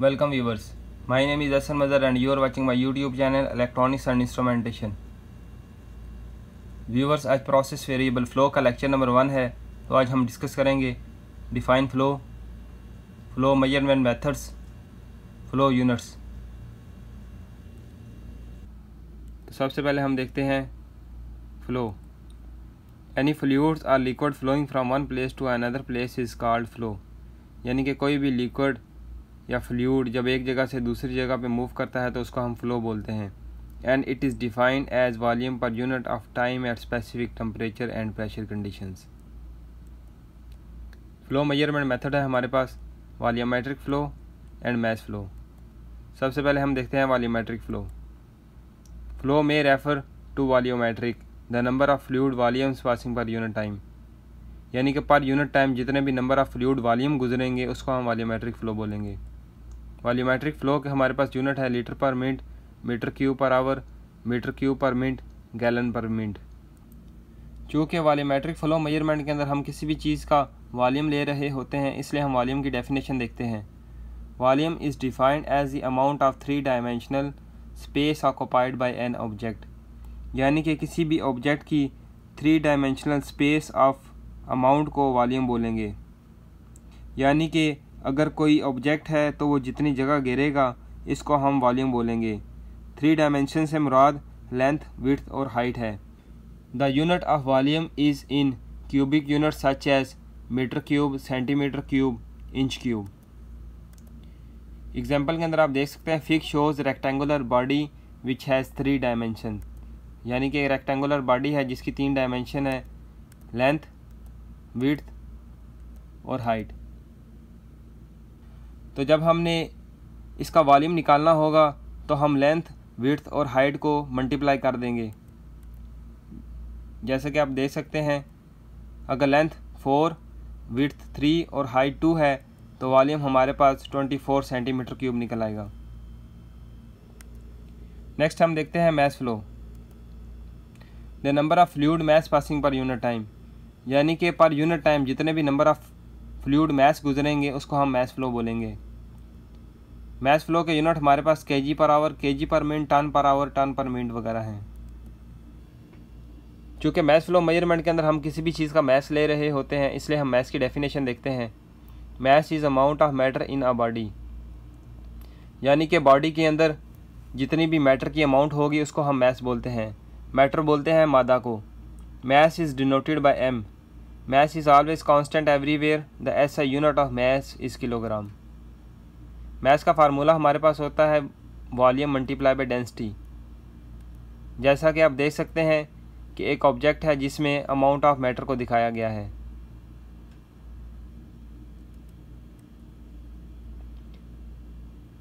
Welcome viewers my name is Ahsan Mazhar and you are watching my YouTube channel electronics and Instrumentation. Viewers आज process variable flow का lecture number one है तो आज हम discuss करेंगे define flow flow measurement methods flow units तो सबसे पहले हम देखते हैं flow any fluids are liquid flowing from one place to another place is called flow यानी कि कोई भी लिक्विड या फ्लूड जब एक जगह से दूसरी जगह पे मूव करता है तो उसको हम फ्लो बोलते हैं and it is defined as volume per unit of time at specific temperature and pressure conditions flow measurement method है हमारे पास volumetric flow and mass flow सबसे पहले हम देखते हैं वॉल्यूमेट्रिक फ़्लो फ़्लो में refer to volumetric the number of fluid volumes passing per unit time यानी कि पर यूनिट टाइम जितने भी नंबर ऑफ़ फ्लूड वॉल्यूम गुजरेंगे उसको हम वॉल्यूमेट्रिक फ़्लो बोलेंगे वॉल्यूमेट्रिक फ्लो के हमारे पास यूनिट है litre per minute metre cube per hour metre cube per minute gallon per minute चूँकि वॉल्यूमेट्रिक फ्लो मेजरमेंट के अंदर हम किसी भी चीज़ का वॉल्यूम ले रहे होते हैं इसलिए हम वॉल्यूम की डेफिनेशन देखते हैं volume is defined as the amount of three dimensional space occupied by an object यानी कि किसी भी ऑब्जेक्ट की three dimensional space of amount को वॉल्यूम बोलेंगे यानी कि अगर कोई ऑब्जेक्ट है तो वो जितनी जगह घेरेगा इसको हम वॉल्यूम बोलेंगे थ्री डायमेंशन से मुराद लेंथ विथ और हाइट है the unit of volume is in cubic unit such as meter cube centimeter cube inch cube example के अंदर आप देख सकते हैं fig shows rectangular body which has three dimension यानी कि एक रेक्टेंगुलर बॉडी है जिसकी तीन डायमेंशन है लेंथ विथ और हाइट तो जब हमने इसका वॉल्यूम निकालना होगा तो हम लेंथ विड्थ और हाइट को मल्टीप्लाई कर देंगे जैसे कि आप देख सकते हैं अगर लेंथ फोर विड्थ थ्री और हाइट टू है तो वॉल्यूम हमारे पास ट्वेंटी फोर सेंटीमीटर क्यूब निकल आएगा नेक्स्ट हम देखते हैं mass flow the number of fluid mass passing per unit time यानी कि पर यूनिट टाइम जितने भी नंबर ऑफ़ फ्लूड मैस गुजरेंगे उसको हम मैस फ्लो बोलेंगे मैस फ्लो के यूनिट हमारे पास K G per hour K G per minute ton per hour ton per minute वगैरह हैं चूँकि मैस फ्लो मेजरमेंट के अंदर हम किसी भी चीज़ का मैस ले रहे होते हैं इसलिए हम मैस की डेफिनेशन देखते हैं mass is amount of matter in a body यानी कि बॉडी के अंदर जितनी भी मैटर की अमाउंट होगी उसको हम मैस बोलते हैं मैटर बोलते हैं मादा को mass is denoted by M mass is always constant everywhere the S unit of mass is kilogram maths का फार्मूला हमारे पास होता है वॉल्यूम मल्टीप्लाई बाई डेंसिटी जैसा कि आप देख सकते हैं कि एक ऑब्जेक्ट है जिसमें अमाउंट ऑफ मैटर को दिखाया गया है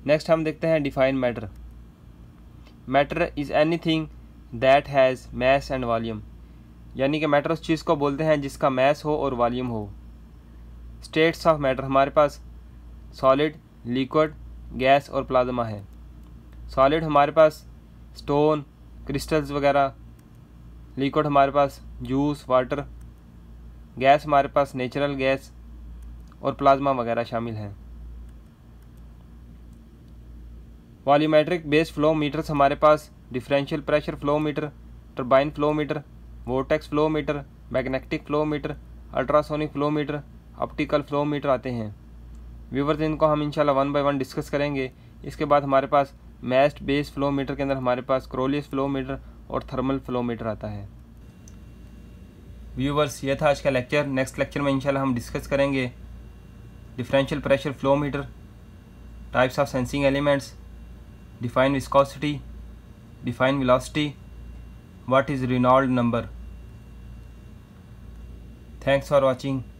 नेक्स्ट हम देखते हैं define matter matter is anything that has mass and volume यानी कि मैटर उस चीज़ को बोलते हैं जिसका मैस हो और वॉल्यूम हो स्टेट्स ऑफ मैटर हमारे पास सॉलिड लिक्विड गैस और प्लाज्मा है सॉलिड हमारे पास स्टोन क्रिस्टल्स वगैरह लिक्विड हमारे पास जूस वाटर गैस हमारे पास नेचुरल गैस और प्लाज्मा वगैरह शामिल हैं वॉल्यूमेट्रिक बेस फ्लो मीटर्स हमारे पास differential pressure flow meter turbine flow meter vortex flow meter magnetic flow meter ultrasonic flow meter optical flow meter आते हैं व्यूवर्स इनको हम इंशाल्लाह वन बाय वन डिस्कस करेंगे इसके बाद हमारे पास मैस्ट बेस फ्लो मीटर के अंदर हमारे पास क्रोलियस फ्लो मीटर और थर्मल फ्लो मीटर आता है व्यूवर्स ये था आज का लेक्चर नेक्स्ट लेक्चर में इंशाल्लाह हम डिस्कस करेंगे differential pressure flow meter types of sensing elements define viscosity define velocity what is Reynold number thanks for watching